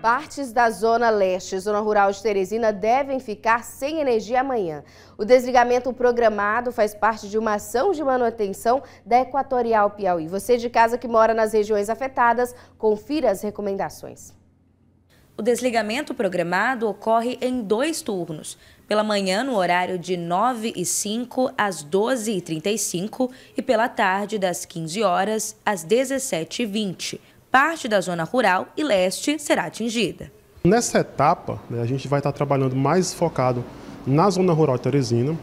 Partes da Zona Leste, Zona Rural de Teresina, devem ficar sem energia amanhã. O desligamento programado faz parte de uma ação de manutenção da Equatorial Piauí. Você de casa que mora nas regiões afetadas, confira as recomendações. O desligamento programado ocorre em dois turnos, pela manhã no horário de 9 e 5 às 12 e 35 e pela tarde das 15 horas às 17 e 20 parte da zona rural e leste será atingida. Nessa etapa, né, a gente vai estar trabalhando mais focado na zona rural de Teresina,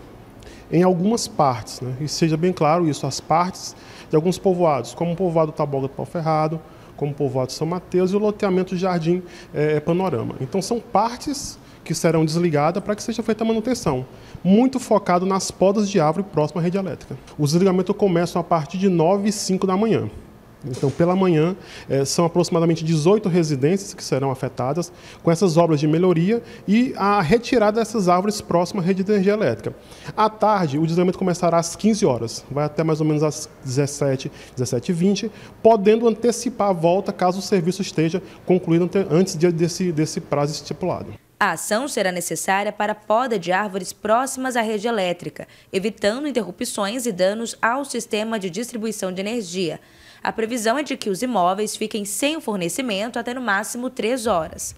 em algumas partes, né, e seja bem claro isso, as partes de alguns povoados, como o povoado Taboga do Pau Ferrado, como o povoado São Mateus e o loteamento Jardim é, é Panorama. Então são partes que serão desligadas para que seja feita a manutenção, muito focado nas podas de árvore próxima à rede elétrica. O desligamento começa a partir de 9 e 5 da manhã. Então, pela manhã, eh, são aproximadamente 18 residências que serão afetadas com essas obras de melhoria e a retirada dessas árvores próximas à rede de energia elétrica. À tarde, o desligamento começará às 15 horas, vai até mais ou menos às 17, 17 20 podendo antecipar a volta caso o serviço esteja concluído antes desse, desse prazo estipulado. A ação será necessária para a poda de árvores próximas à rede elétrica, evitando interrupções e danos ao sistema de distribuição de energia. A previsão é de que os imóveis fiquem sem o fornecimento até no máximo três horas.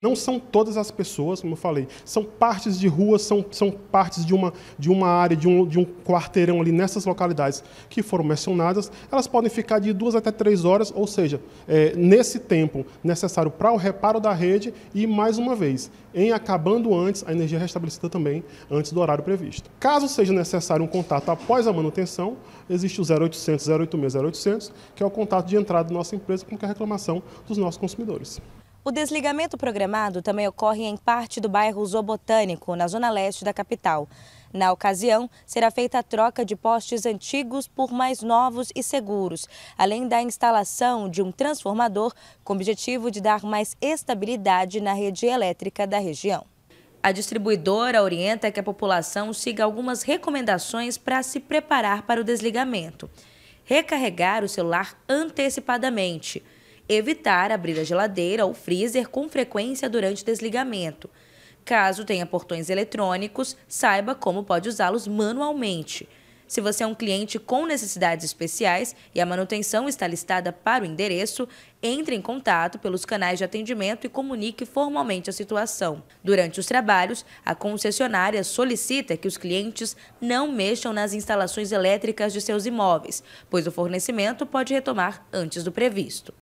Não são todas as pessoas, como eu falei, são partes de ruas, são, são partes de uma, de uma área, de um, de um quarteirão ali nessas localidades que foram mencionadas. Elas podem ficar de duas até três horas, ou seja, é, nesse tempo necessário para o reparo da rede e, mais uma vez, em acabando antes, a energia restabelecida também antes do horário previsto. Caso seja necessário um contato após a manutenção, existe o 0800 086 0800, que é o contato de entrada da nossa empresa com é a reclamação dos nossos consumidores. O desligamento programado também ocorre em parte do bairro Zoobotânico, na zona leste da capital. Na ocasião, será feita a troca de postes antigos por mais novos e seguros, além da instalação de um transformador com o objetivo de dar mais estabilidade na rede elétrica da região. A distribuidora orienta que a população siga algumas recomendações para se preparar para o desligamento. Recarregar o celular antecipadamente – Evitar abrir a geladeira ou freezer com frequência durante o desligamento. Caso tenha portões eletrônicos, saiba como pode usá-los manualmente. Se você é um cliente com necessidades especiais e a manutenção está listada para o endereço, entre em contato pelos canais de atendimento e comunique formalmente a situação. Durante os trabalhos, a concessionária solicita que os clientes não mexam nas instalações elétricas de seus imóveis, pois o fornecimento pode retomar antes do previsto.